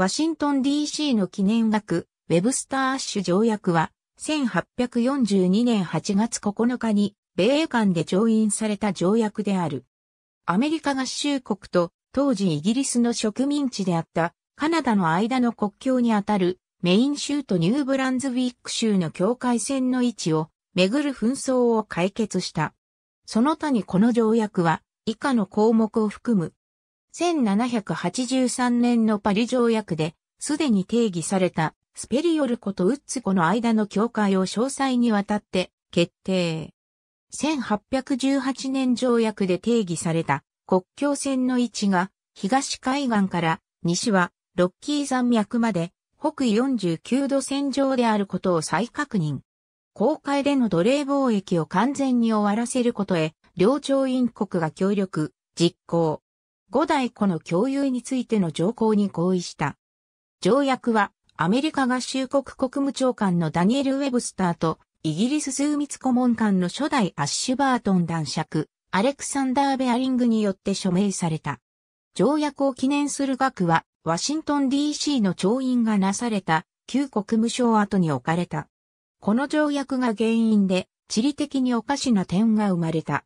ワシントン DC の記念学、ウェブスター・アッシュ条約は、1842年8月9日に、米英間で調印された条約である。アメリカ合衆国と、当時イギリスの植民地であった、カナダの間の国境にあたる、メイン州とニューブランズウィック州の境界線の位置を、めぐる紛争を解決した。その他にこの条約は、以下の項目を含む1783年のパリ条約で、すでに定義された、スペリオルコとウッツコの間の境界を詳細にわたって決定。1818年条約で定義された国境線の位置が東海岸から西はロッキー山脈まで北49度線上であることを再確認。公海での奴隷貿易を完全に終わらせることへ、両朝院国が協力、実行。五代子の共有についての条項に合意した。条約は、アメリカ合衆国国務長官のダニエル・ウェブスターと、イギリス数密顧問官の初代アッシュバートン男爵、アレクサンダー・ベアリングによって署名された。条約を記念する額は、ワシントン DC の調印がなされた、旧国務省跡に置かれた。この条約が原因で、地理的におかしな点が生まれた。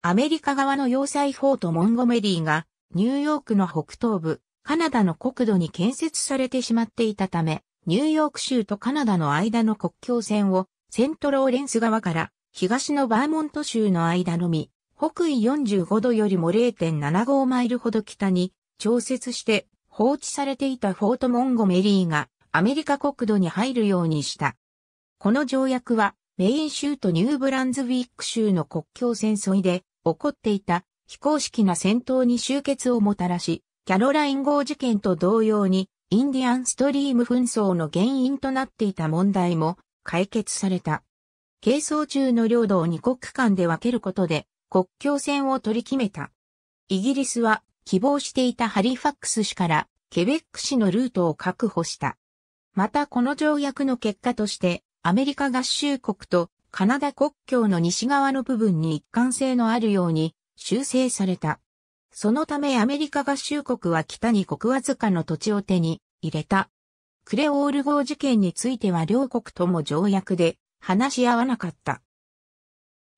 アメリカ側の要塞フォートモンゴメリーが、ニューヨークの北東部、カナダの国土に建設されてしまっていたため、ニューヨーク州とカナダの間の国境線を、セントローレンス側から東のバーモント州の間のみ、北緯45度よりも0.75マイルほど北に調節して放置されていたフォートモンゴメリーがアメリカ国土に入るようにした。この条約はメイン州とニューブランズウィック州の国境線沿いで起こっていた非公式な戦闘に終結をもたらし、キャロライン号事件と同様に、インディアンストリーム紛争の原因となっていた問題も解決された。係争中の領土を二国間で分けることで国境線を取り決めた。イギリスは希望していたハリファックス市からケベック市のルートを確保した。またこの条約の結果としてアメリカ合衆国とカナダ国境の西側の部分に一貫性のあるように修正された。そのためアメリカ合衆国は北に国わずかの土地を手に入れた。クレオール号事件については両国とも条約で話し合わなかった。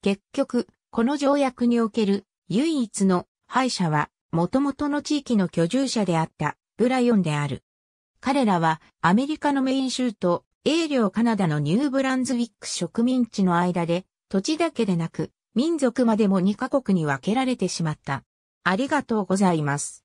結局、この条約における唯一の敗者は元々の地域の居住者であったブラヨンである。彼らはアメリカのメイン州と英領カナダのニューブランズウィック植民地の間で、土地だけでなく、民族までも2カ国に分けられてしまった。ありがとうございます。